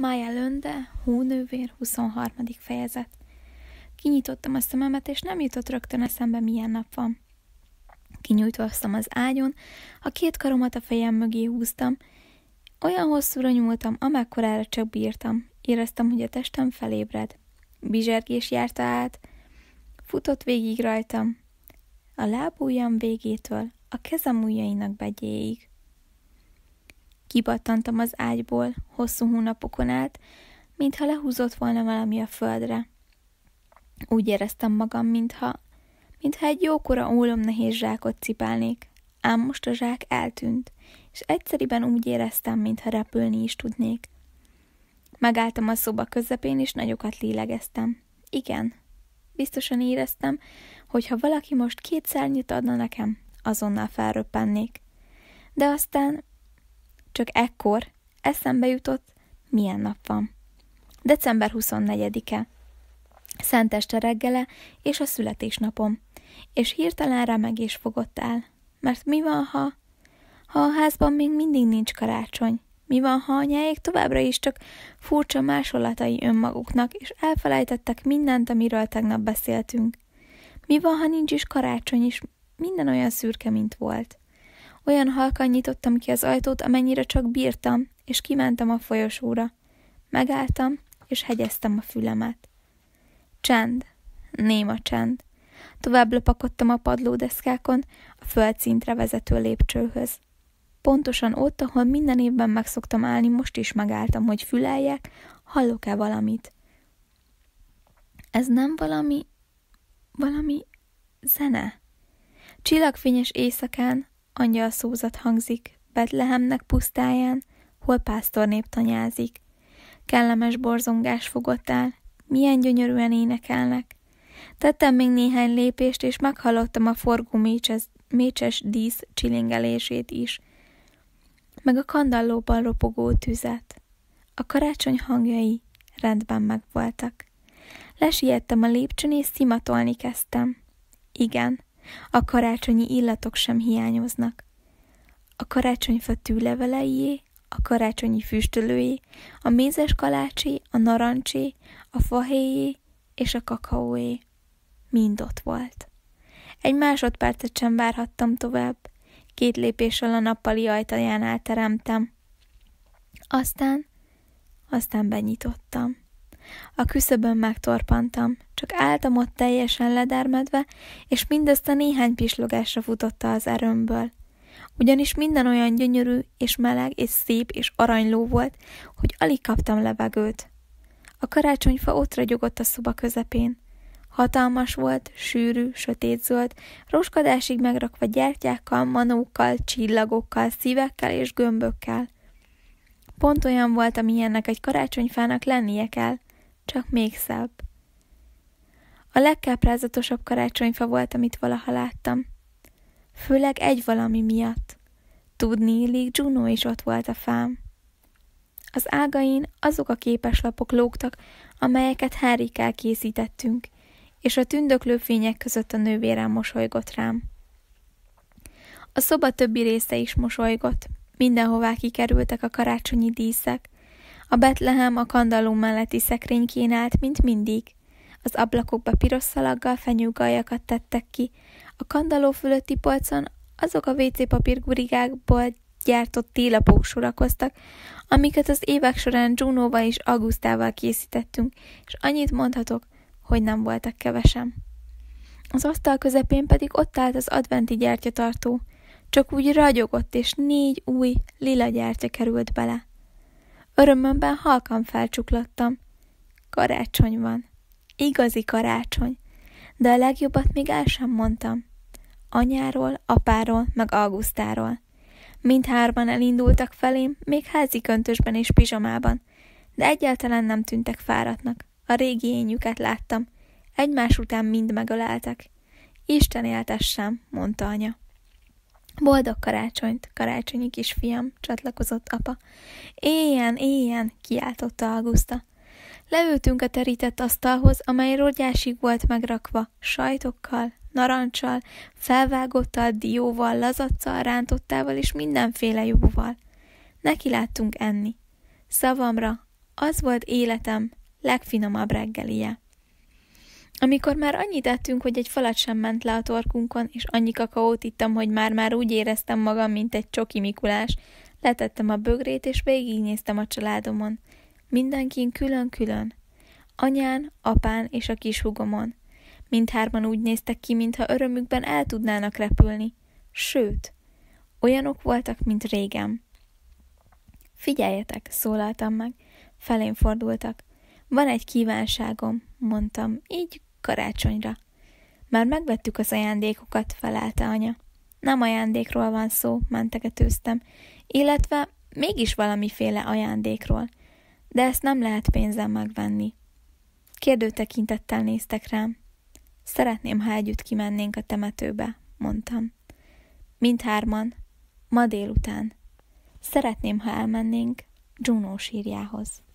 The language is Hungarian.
Mája Lönde, Hónővér, 23. fejezet. Kinyitottam a szememet, és nem jutott rögtön eszembe, milyen nap van. Kinyújtottam az ágyon, a két karomat a fejem mögé húztam. Olyan hosszúra nyúltam, amekkorára csak bírtam. Éreztem, hogy a testem felébred. Bizsergés járta át, futott végig rajtam. A lábújam végétől, a kezem ujjainak begyéig. Kibattantam az ágyból, hosszú hónapokon át, mintha lehúzott volna valami a földre. Úgy éreztem magam, mintha, mintha egy jókora ólom nehéz zsákot cipálnék, ám most a zsák eltűnt, és egyszeriben úgy éreztem, mintha repülni is tudnék. Megálltam a szoba közepén, és nagyokat lélegeztem. Igen, biztosan éreztem, hogy ha valaki most két szárnyit adna nekem, azonnal felröppennék. De aztán csak ekkor eszembe jutott, milyen nap van. December 24-e. Szenteste reggele és a születésnapom. És hirtelen remeg és fogott el. Mert mi van, ha... Ha a házban még mindig nincs karácsony? Mi van, ha anyáik továbbra is csak furcsa másolatai önmaguknak, és elfelejtettek mindent, amiről tegnap beszéltünk? Mi van, ha nincs is karácsony, és minden olyan szürke, mint volt? Olyan halkan nyitottam ki az ajtót, amennyire csak bírtam, és kimentem a folyosóra. Megálltam, és hegyeztem a fülemet. Csend. Néma csend. Tovább lepakottam a padlódeszkákon, a földszintre vezető lépcsőhöz. Pontosan ott, ahol minden évben megszoktam állni, most is megálltam, hogy füleljek, hallok-e valamit. Ez nem valami... valami zene. Csillagfényes éjszakán, angyal szózat hangzik, Betlehemnek pusztáján, hol pásztornép tanyázik. Kellemes borzongás fogott el, milyen gyönyörűen énekelnek. Tettem még néhány lépést, és meghallottam a forgó mécses, mécses dísz csilingelését is, meg a kandallóban ropogó tüzet. A karácsony hangjai rendben megvoltak. Lesiettem a lépcsőn, és szimatolni kezdtem. Igen, a karácsonyi illatok sem hiányoznak. A karácsonyfa tűleveleié, a karácsonyi füstölői, a mézes kalácsé, a narancsé, a fahéjé és a kakaóé. Mind ott volt. Egy másodpercet sem várhattam tovább. Két lépéssel a nappali ajtaján elteremtem. Aztán, aztán benyitottam. A küszöbön megtorpantam, csak álltam ott teljesen ledermedve, és mindezt a néhány pislogásra futotta az erőmből. Ugyanis minden olyan gyönyörű, és meleg, és szép, és aranyló volt, hogy alig kaptam levegőt. A karácsonyfa ott ragyogott a szoba közepén. Hatalmas volt, sűrű, sötétzöld, roskadásig megrakva gyertyákkal, manókkal, csillagokkal, szívekkel és gömbökkel. Pont olyan volt, amilyennek egy karácsonyfának lennie kell, csak még szebb. A legkáprázatosabb karácsonyfa volt, amit valaha láttam. Főleg egy valami miatt. Tudni illik, Juno is ott volt a fám. Az ágain azok a képeslapok lógtak, amelyeket Henrikkel készítettünk, és a tündöklő fények között a nővérem mosolygott rám. A szoba többi része is mosolygott, mindenhová kikerültek a karácsonyi díszek, a Betlehem a kandalló melletti szekrény kínált, mint mindig. Az ablakokba piros szalaggal fenyőgaljakat tettek ki. A kandalló fölötti polcon azok a WC papírgurigákból gyártott télapók sorakoztak, amiket az évek során Junóval és Augustával készítettünk, és annyit mondhatok, hogy nem voltak kevesen. Az asztal közepén pedig ott állt az adventi gyertyatartó. Csak úgy ragyogott, és négy új lila gyertya került bele. Örömömben halkan felcsuklattam. Karácsony van. Igazi karácsony. De a legjobbat még el sem mondtam. Anyáról, apáról, meg Augusztáról. Mindhárman elindultak felém, még házi köntösben és pizsamában, de egyáltalán nem tűntek fáradtnak. A régi ényüket láttam. Egymás után mind megöleltek. Isten éltessem, mondta anya. Boldog karácsonyt, karácsonyi kisfiam, csatlakozott apa. Éjjen, éjjen, kiáltotta Augusta. Leültünk a terített asztalhoz, amely rogyásig volt megrakva, sajtokkal, narancsal, felvágottal, dióval, lazacsal, rántottával és mindenféle jóval. Neki láttunk enni. Szavamra, az volt életem legfinomabb reggelije. Amikor már annyit ettünk, hogy egy falat sem ment le a torkunkon, és annyi kakaót ittam, hogy már-már úgy éreztem magam, mint egy csoki Mikulás, letettem a bögrét, és végignéztem a családomon. Mindenkin külön-külön. Anyán, apán és a kis hugomon. Mindhárman úgy néztek ki, mintha örömükben el tudnának repülni. Sőt, olyanok voltak, mint régen. Figyeljetek, szólaltam meg. Felén fordultak. Van egy kívánságom, mondtam, így Karácsonyra. Már megvettük az ajándékokat, felelte anya. Nem ajándékról van szó, mentegetőztem, illetve mégis valamiféle ajándékról, de ezt nem lehet pénzem megvenni. Kérdő tekintettel néztek rám. Szeretném, ha együtt kimennénk a temetőbe, mondtam. Mindhárman, ma délután. Szeretném, ha elmennénk Juno sírjához.